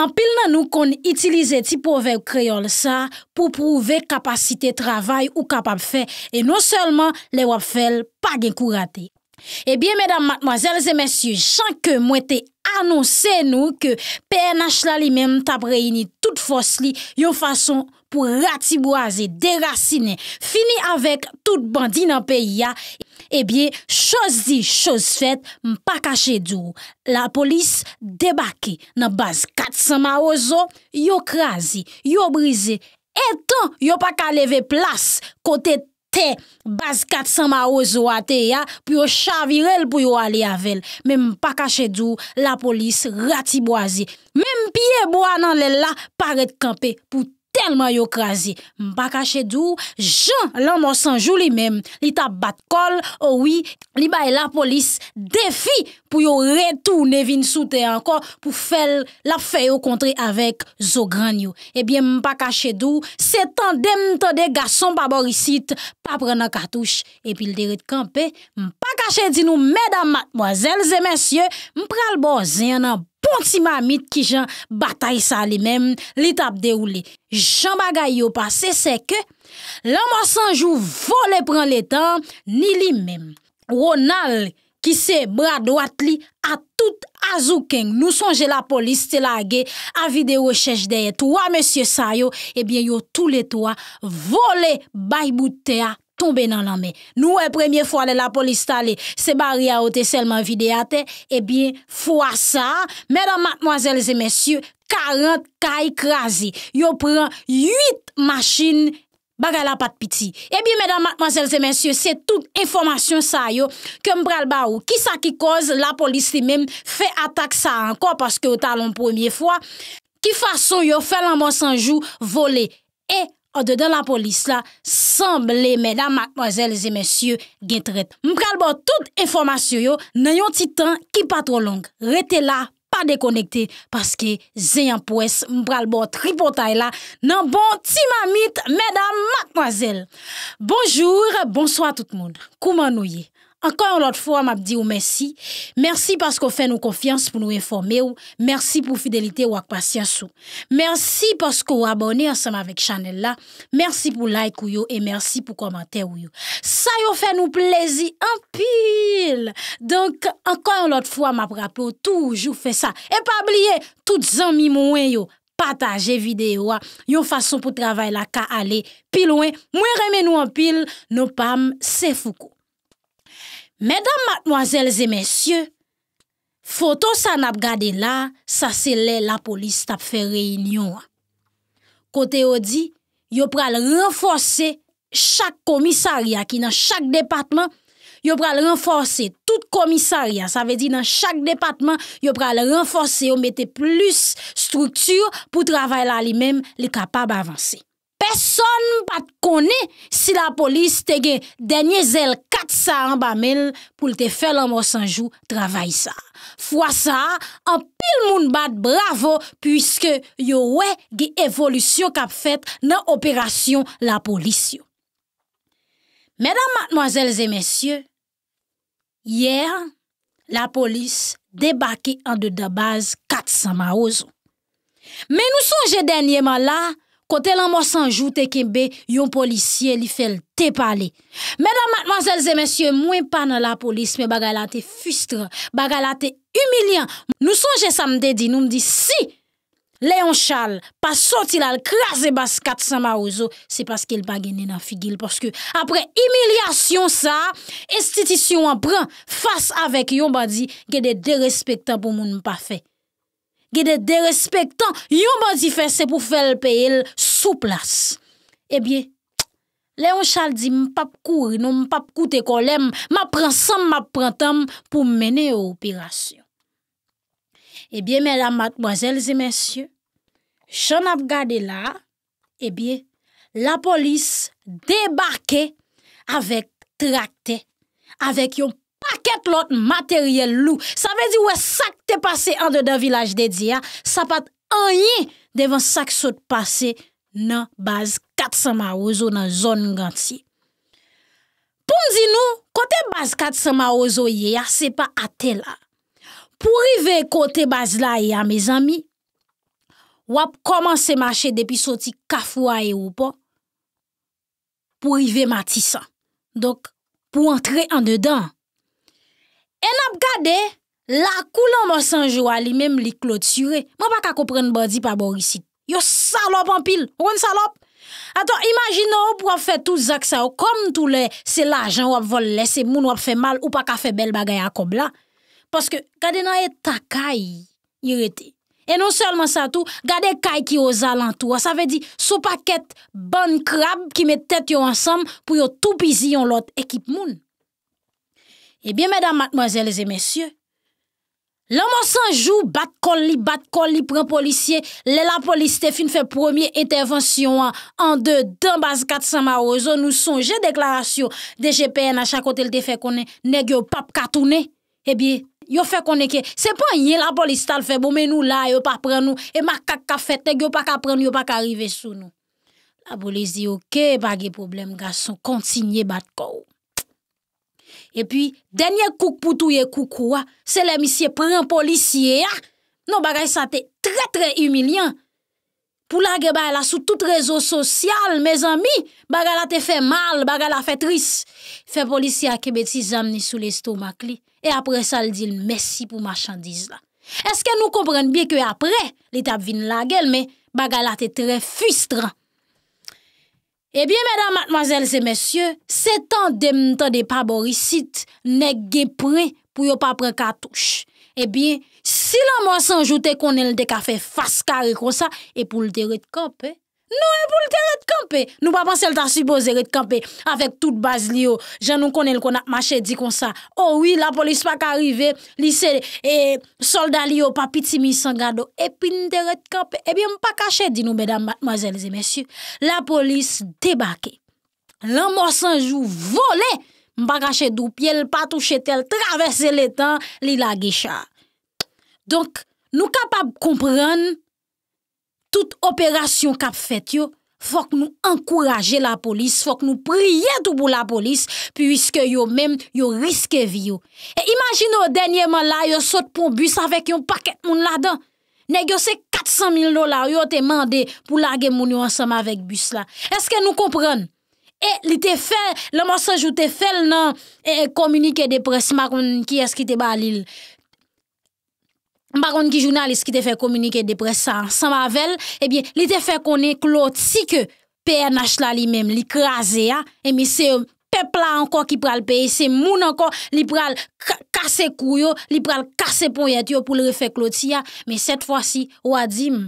Anpil bon nan nou kon itilize tipo vek kreol sa pou prouve kapasite travay ou kapap fe E non selman le wap fel pa genkou rate Ebyen medan matmazelze mensyu chanke mwete anonsen nou ke PNH la li men tabreini tout fos li Yon fason pou ratibwaze, derasine, fini avek tout bandi nan peyi ya Ebyen, eh chos di chos fet, mpa kache dour. La polis debake nan baz 400 ma ozo, yo krazi, yo brize. Etan, yo pa ka leve plas kote te, baz 400 ma ozo ate ya, pou yo chavirel pou yo ali avel. Men mpa kache dour, la polis rati boazi. Men mpiye boan nan lè la, paret kampe pou tou. Mpaka chedou, jan lan monsanjou li mem, li tap bat kol, owi, oh li baye la polis, defi pou yo retou nevin soute anko pou fel la feyo kontre avek zo gran yo. Ebyen mpaka chedou, se tan dem tade gason pa borisit, pa prena kartouche, epil de ret kampe, mpaka chedinou, medan matmoazelze mensyo, mpral bozena. Ponsi mamit ki jan batay sa li men, li tap de ou li. Jan bagay yo pa se seke, la mwa sanjou vole pran le tan, ni li men. Ronald ki se bradwat li a tout azouken. Nou sonje la polis te lage, avi de rechèche deye. To a mèsyè sa yo, ebyen yo tout le to a vole bayboutea. tombe nan nan me. Nou e premyen fwa le la polis tali, se bari aote selman vide ate, e bin fwa sa, mèdan matmoazèl zè mèsyou, karant kay krasi, yo pran yuit machin baga la patpiti. E eh bin mèdan matmoazèl zè mèsyou, se tout informasyon sa yo, ke mbral ba ou, ki sa ki koz, la polis li mèm, fe atak sa anko, paske o talon premyen fwa, ki fason yo felan monsan jou, vole, e, O de de la polis la, sanble, medam, maknozel, zemensye, gen tret. Mpral bo, bon, bon tout informasyon yo, nanyon ti tan, ki pa tro long. Rete la, pa dekonekte, paske, zeyan pwes, mpral bo, tripotay la, nan bon ti mamit, medam, maknozel. Bonjour, bonswa tout moun, kouman nou ye. Ankon yon lot fwa m ap di ou mersi, mersi pask ou fe nou konfians pou nou informe ou, mersi pou fidelite ou ak pasyans ou, mersi pask ou abone ansanm avek chanel la, mersi pou like ou yo, e mersi pou komante ou yo. Sa yo fe nou plezi anpil, donk ankon yon lot fwa m ap rapou toujou fe sa, e pa bliye, tout zan mi mwen yo, pataje videyo a, yon fason pou travay la ka ale, pilwen, mwen remen nou anpil, nou pam se foukou. Mèdam matmwazèl zè mèsyè, fòto sa nap gade la, sa se lè la polis tap fè reynyon. Kote yo di, yo pral renforsè chak komissarya ki nan chak depatman, yo pral renforsè tout komissarya, sa ve di nan chak depatman, yo pral renforsè yo metè plus struktur pou travèl a li mèm li kapab avansè. Peson pat kone si la polis te gen denye zel kat sa an ba men pou l te fel an mo sanjou travay sa. Fwa sa, an pil moun bat bravo pwiske yo we gen evolusyon kap fet nan operasyon la polisyon. Mèdam matnoazèl zè mèsyè, yè, la polis debake an de dabaz kat sa ma ozon. Mè nou sonje denye man la, Kote lan mò sanjou te kembe, yon polisye li fel te pale. Mèdam, mademoiselles et mèsyè, mwen pan nan la polis, mè baga la te fustre, baga la te humiliant. Nou sonje sa mdèdi, nou mdi si, lè yon chal, pa sotil al kras e bas kat sa ma ouzo, se paske l bagenè nan figil, paske apre humiliasyon sa, estitisyon an pran, fas avèk yon badi, gè de derespektan pou moun mpa fè. Gede de respek tan, yon ban si fese pou fel pe el sou plas. Ebyen, eh leyon chal di m pap kou, nou m pap koute kolem, ma pransam ma prantam pou m mene operasyon. Ebyen, mèdame, mwenjèlze, mèsyon, chan ap gade la, ebyen, eh la polis debake avèk trate, avèk yon polis. aket lot materyel lou. Sa ve di we sak te pase an de da vilaj de di ya, sa pat an yin devan sak sot pase nan baz kat sa ma ozo nan zon ngan ti. Poum di nou, kote baz kat sa ma ozo ye ya, se pa ate la. Pou rive kote baz la ye ya, me zami, wap koman se mache depi soti kafwa ye ou po, pou rive mati sa. En ap gade, la kou la monsanjwa li menm li klotsyre. Mwen pa ka koupren badi pa borisit. Yo salop anpil, roun salop. Aton, imagino wap wap fè tou zak sa yo, kom tou le se lajan wap vol le, se moun wap fè mal, ou pa ka fè bel bagay akob la. Paske gade nan e takay, yorete. E non selman sa tou, gade kay ki yo zalantou, sa ve di sou paket ban krab ki met tèt yo ansam pou yo tou pizi yon lot ekip moun. Ebyen, eh mèdam, matmozèlèzè, mèsyè, lèman sanjou, bat kol li, bat kol li, pren policye, lè la polis te fin fè premier etèrvensyon an, an dè, dèmbaz, katsan ma ozo, nou son, jè deklarasyon, dè jèpè, nan chakotèl te fè konè, nè gyo pap katounè, ebyen, yo fè konè kè, se pon yè la polis tal fè, bo men nou la, yo pa pren nou, e makak ka fèt, nè gyo pa ka pren, yo pa ka rive sou nou. La polis di, ok, bagè problem, gason, kontinye bat kol. E pi, denye kouk pou touye koukouwa, ah, se le misye pran polisye ya, ah. nou bagay sa te tre tre humilian. Pou la geba la sou tout rezo sosyal, me zami, bagay la te fe mal, bagay la fe tris. Fe polisye a kebeti zamni sou le stoumak li, e apre sa le dil mesi pou machandiz la. Eske nou komprenn biye ke apre, li tap vin la gel, me bagay la te tre fustran. Ebyen, eh medan matnoazel se mesye, se tan dem tan de pa borisit, ne ge pre pou yo pa pre katouche. Ebyen, eh silan mwa san joute konen l de kafe faskari kon sa, e pou l de retkop, e. Nou e pou lte ret kampe. Nou pa panse lta suboze ret kampe. Afek tout baz li yo. Jan nou konen l konak machè di konsa. Oh oui la polis pa ka rive. Li se e, solda li yo pa piti mi sangado. E pin te ret kampe. E bi mpa ka chè di nou bedan mademoiselles et messieurs. La polis debake. Lan mwa sanjou vole. Mpa ka chè doupi el pa touche tel. Travesse le tan li la gecha. Donk nou kapab kompran. Tout operasyon kap fèt yo, fòk nou ankouraje la polis, fòk nou priye tout pou la polis, pwiske yo mèm yo riske vi yo. E imagine yo denye man la yo sot pou bus avèk yo paket moun la dan. Negyo se 400.000 dolar yo te mande pou lage moun yo ansam avèk bus la. Eske nou komprèn? E li te fè, le monsaj yo te fè l nan, e, e komunike depresman ki eski te balil. Mparon ki jounalist ki te fe komunike depresan san mavel, ebyen, li te fe konen klot si ke PNH la li mem li krasen, ebyen, se pepla ankon ki pral peye, se moun ankon, li pral kase kouyo, li pral kase pon yetyo pou li refe klot si ya, me set fwa si wadim,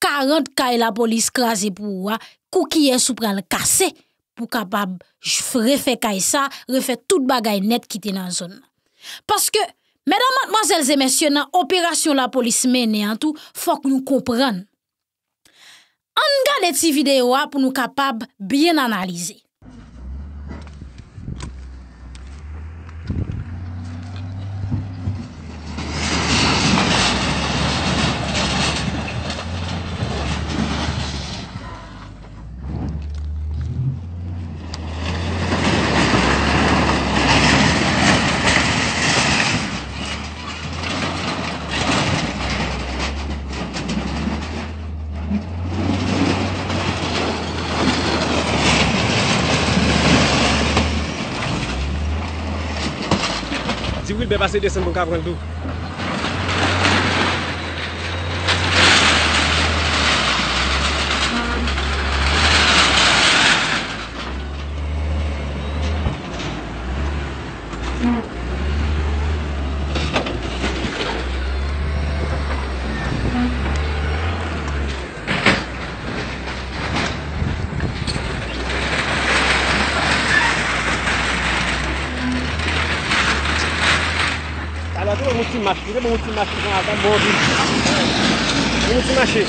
karant kay e la polis krasen pou wwa, kou ki yon e sou pral kase, pou kapab refe kay e sa, refe tout bagay net ki te nan zon. Paske, Mèdamatman zèl zèmèsyon nan operasyon la polis menè an tou, fòk nou komprèn. An gade ti videyo ap nou kapab byen analize. pa si desen mweng kapwen tou. Ele mau timnas dengan akan bodi. Ini timnas sih.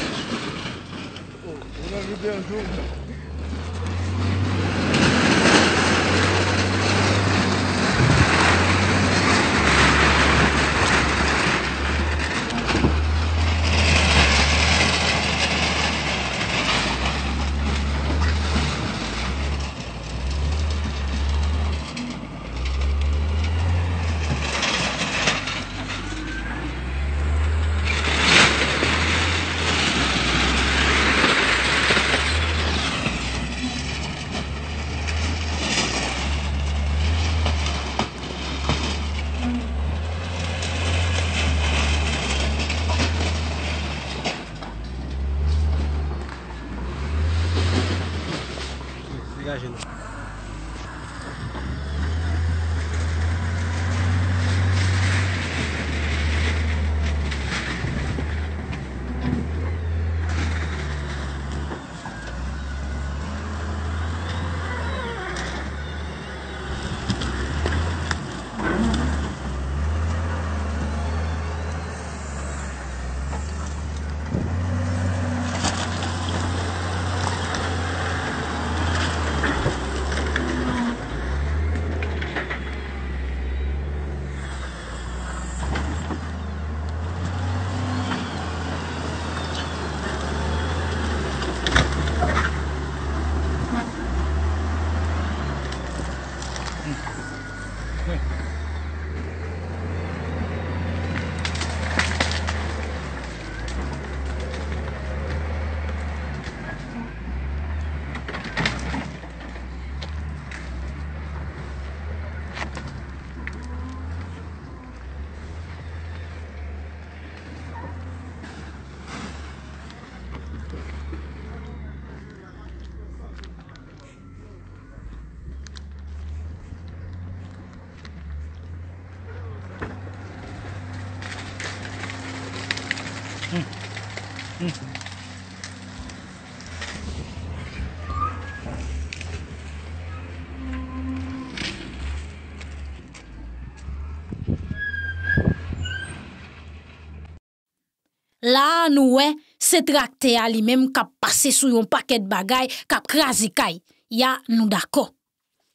la nouwen se trakte a li menm kap pase sou yon paket bagay, kap krasi kay, ya nou dako.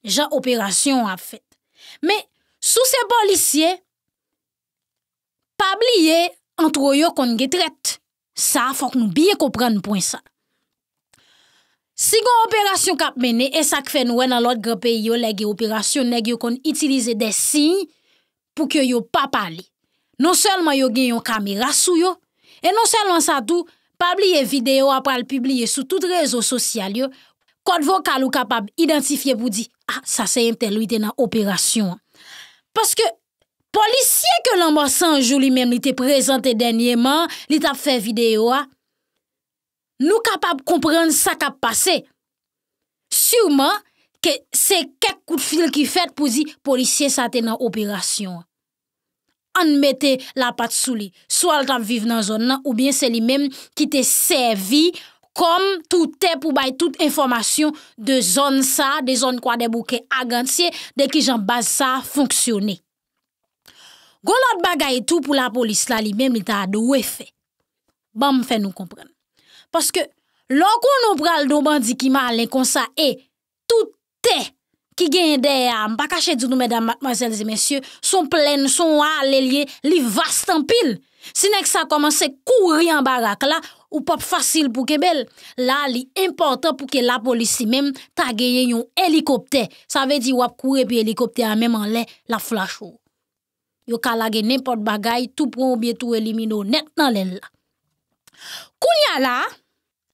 Ja operasyon ap fet. Me, sou se bolisye, pabliye antro yo kon getret. Sa, fok nou biye kopran pou yon sa. Si gon operasyon kap mene, e sak fe nouwen alot grepe yo legye operasyon, legye yo kon itilize de sin, pou kyo yo pa pali. Non selman yo gen yon kamira sou yo, E non se lan sa tou, pabliye videyo apal pibliye sou tout rezo sosyal yo, kote vokal ou kapab identifiye pou di, ah, sa se yemte lou ite nan operasyon. Paske, polisye ke l'anmwa sanjou li men li te prezante denyeman, li tap fe videyo a, nou kapab komprende sa kap pase. Siuman, se kek kout fil ki fet pou di, polisye sa te nan operasyon. an mette la pat sou li. Sou al tap vive nan zon nan, ou bien se li menm ki te servi kom tout te pou bay tout informasyon de zon sa, de zon kwa debouke agansye, de ki jan baz sa fonksyone. Goloj bagay tou pou la polis la, li menm li ta adowe bon, fe. Bam fe nou kompren. Paske, lo kon nou pral do bandi ki ma alen kon sa e, tout, Ki gen de mbakache di nou mèdam mwazèl zi mèsyè, son plèn, son wà lèl yè, li vastan pil. Sinek sa komanse kouri an bagak la, ou pop fasil pou kebel. La li impotant pou ke la polisi mèm, ta gen yon helikopte. Sa ve di wap kouri pi helikopte an mèman lè la flasho. Yo kalage nèmpot bagay, tou proun bie tou elimino, net nan lèl la. Kounya la,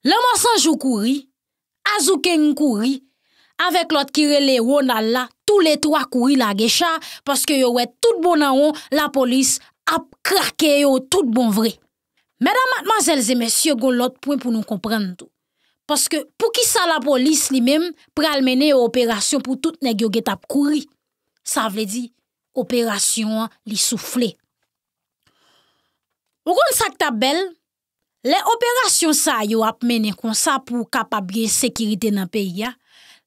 la mwasanj ou kouri, az ou ken kouri, Avek lot ki rele yon al la, tou le 3 kouri la gecha, paske yowet tout bon nan yon, la polis ap krake yow tout bon vre. Medan matmazelze mesye yon lot pwen pou nou komprende tou. Paske pou ki sa la polis li mem, pral mene yon operasyon pou tout neg yo get ap kouri. Sa vle di, operasyon li souffle. Yon sak tabel, le operasyon sa yow ap mene kon sa pou kapabye sekirite nan peyi ya,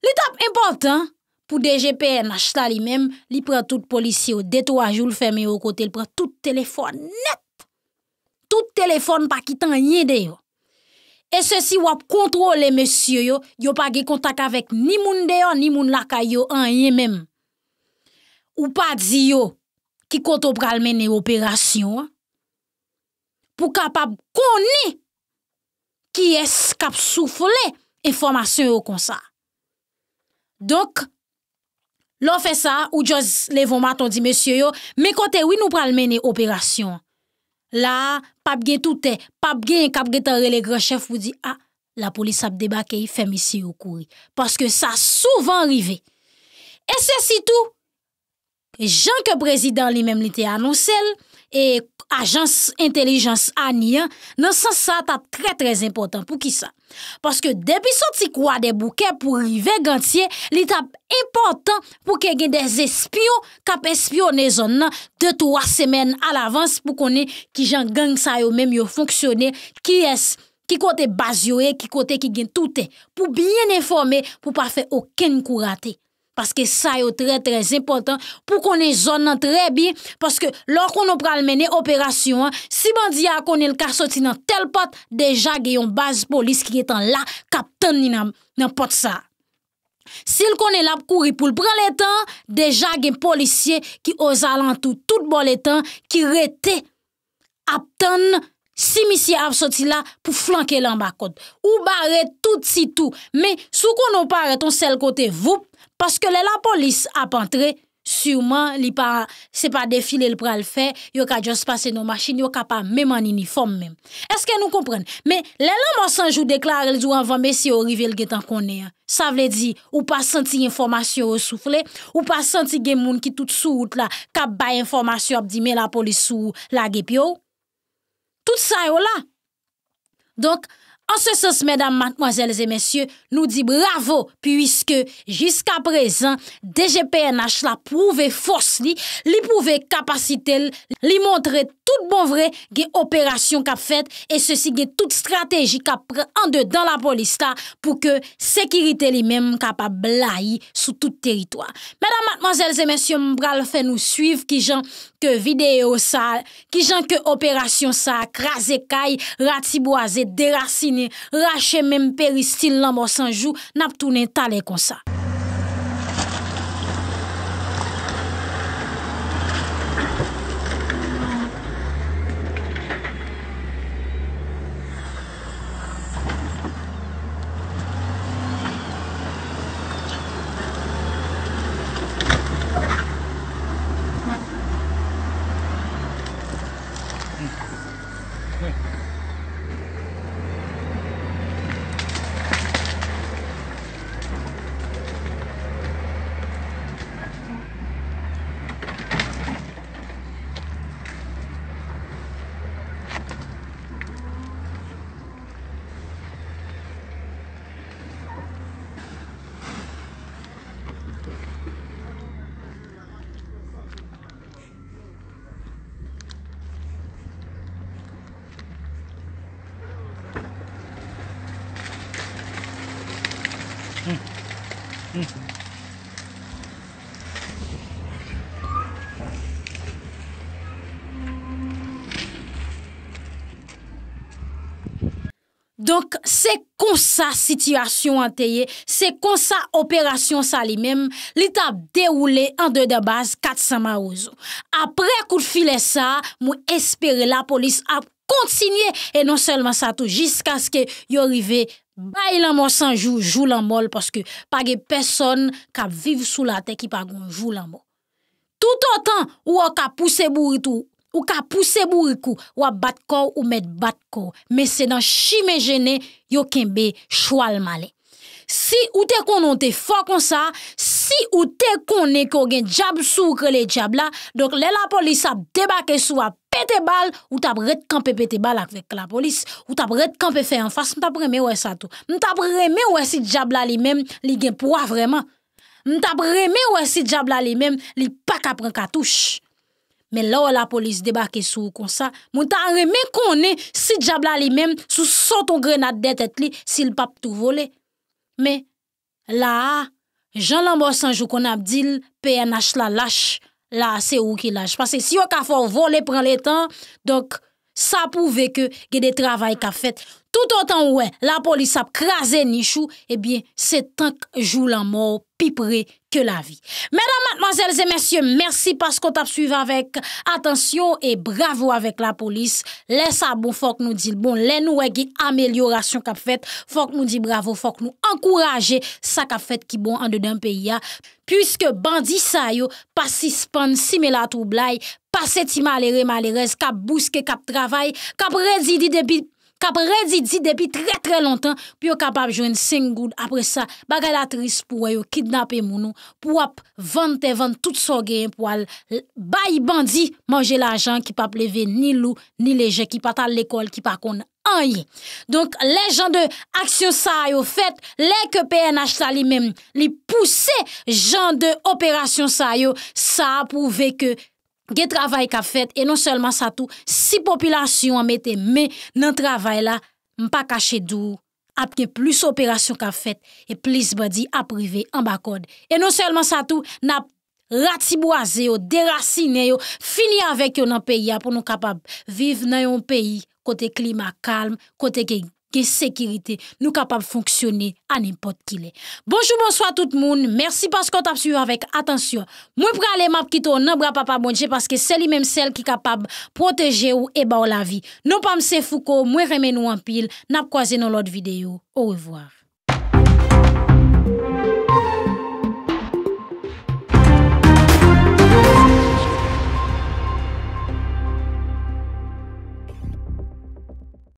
Li tap impotant pou DGPN na chla li mem, li pre tout polisi yo detwa joul fèmè yo kote, li pre tout telefon net. Tout telefon pa kitan yè de yo. E se si wap kontrole mèsyo yo, yo pa ge kontak avèk ni moun de yo, ni moun lakay yo an yè mem. Ou pa di yo ki kontop pral mèny operasyon, pou kapap koni ki es kap soufole informasyon yo kon sa. Donk, lò fè sa, ou jòs levon maton di mèsyo yo, mè kote wè nou pral menè operasyon. La, pap gen toutè, pap gen kap gen tarè lè grò chèf wou di, a, ah, la polis ap debakey, fèm isi yo kouri. Paske sa souvan rive. E sè si tou, jan ke prezidant li mèm li te anonsel, E ajans, intelijans, aniyan, nan san sa ta pre pre impotant pou ki sa. Paske debi sa ti kwa de bouke pou rive gantye, li ta impotant pou ke gen des espyo kap espyo ne zon nan de towa semen al avans pou konen ki jan gang sa yo menm yo fonksyonen ki es, ki kote bazyo e, ki kote ki gen touten. Pou bien informe pou pa fe oken kou rate. paske sa yo tre-trez impotant pou konen zon nan trebi, paske lor konon pral mene operasyon an, si bandiya konen l kar soti nan tel pot, deja gen yon baz polis ki etan la kapten ninan pot sa. Si l konen la pou kouri pou l pran letan, deja gen polisye ki oza lantou tout bon letan, ki rete apten si misye ap soti la pou flanke lan ba kote. Ou ba re tout si tout, me sou konon pare ton sel kote voup, Paske lè la polis ap antre, surman, li pa, se pa defile l pra l fe, yo ka jos pase nou machin, yo ka pa mem an uniform men. Eske nou kompren? Me, lè la monsanjou deklare l diwan vambesye yo rivel getan konen. Sa vle di, ou pa santi informasyon yo soufle, ou pa santi gen moun ki tout souout la, ka bay informasyon ap di men la polis souout la gepyo. Tout sa yo la. Donk, Anse sos, mèdam, matmozèl, zè mèsyò, nou di bravo, pwiske jiska prezen, DGPNH la pouve fos li, li pouve kapasite, li montre tout bon vre, ge operasyon kap fet, e sosi ge tout strategi kap pre an de dan la polista, pou ke sekirite li menm kap a blai sou tout teritwa. Mèdam, matmozèl, zè mèsyò, mbral fè nou suiv, ki jan ke videyo sa, ki jan ke operasyon sa, kra zè kaj, rati boazè, derasini, Rache men peristil nan mò sanjou Nap tounen tale konsa Donk se kon sa sityasyon an teye, se kon sa operasyon sa li mem, li ta deroule an de de base kat sa ma ouzo. Apre kou file sa, mou espere la polis a kontinye. E non selman sa tou, jiska se ke yo rive, bay lan mo san jou, jou lan mol, paske pa ge peson ka viv sou la te ki pa gon, jou lan mo. Tout an tan, ou an ka pousse bouri tou, Ou ka pousse bouri kou, wap bat kou ou met bat kou. Men se dan chi men jene, yo ken be chwal male. Si ou te konon te fok kon sa, si ou te konen kon gen jab sou kre le jab la, donk le la polis ap debake sou ap pete bal, ou tab ret kanpe pete bal akvek la polis. Ou tab ret kanpe fe an fas, mta preme wè sa tou. Mta preme wè si jab la li men, li gen pwa vreman. Mta preme wè si jab la li men, li pak apren katouch. men la ou la polis debake sou kon sa, moun ta reme kon ne si djabla li mem sou soton grenade det et li si l pap tou vole. Men, la, jan lambo sanjou kon abdil, PNH la lache, la se ou ki lache. Pase si yo ka fò vole, pran le tan, donk, sa pou veke ge de travay ka fet. Tout an tan wè, la polis ap krasè nishou, ebyen, eh se tank joul an mor pi pre ke la vi. Mèdame, mademoiselles et messieurs, mersi paskot ap suive avèk. Atensyon e bravo avèk la polis. Lè sa bon, fòk nou dil bon. Lè nou wègi amelyorasyon kap fèt. Fòk nou di bravo, fòk nou ankouraje sa kap fèt ki bon an de dèm pè ya. Püske bandi sayo, pasi span simè la troublai, pasè ti malere malerez, kap bouske, kap travay, kap redzi di debil pèpèpèpèpèpèpèpèpèpèpèpèpè Kap redi di depi tre tre lontan, pi yo kap ap jwen sing goud apre sa, bagal atris pou wè yo kidnap e mounon, pou ap vante vante tout so gen, pou al bayi bandi manje la jan, ki pa pleve ni lou, ni leje, ki pa tal lekol, ki pa kon anye. Donk, le jan de aksyon sa yo fet, le ke PNH sa li mem, li pousse jan de operasyon sa yo, sa ap pou veke, Ge travay ka fet, e non selman sa tou, si populasyon a mette, me nan travay la, mpa kache dour, apke plus operasyon ka fet, e plis badi aprive ambakod. E non selman sa tou, na ratibwaze yo, derasine yo, fini avek yo nan peyi ya pou nou kapab viv nan yon peyi, kote klima kalm, kote geng. ke sekirite nou kapab fonksyone an impot ki le. Bonjou, bonsoy a tout moun, mersi paskot ap suyo avek. Atensyon, mwen pre ale map kito nan bra papabonje paske seli menm sel ki kapab proteje ou eba ou la vi. Non pamse fouko, mwen remen ou an pil, nap kwaze nan lot videyo. Ou revoar.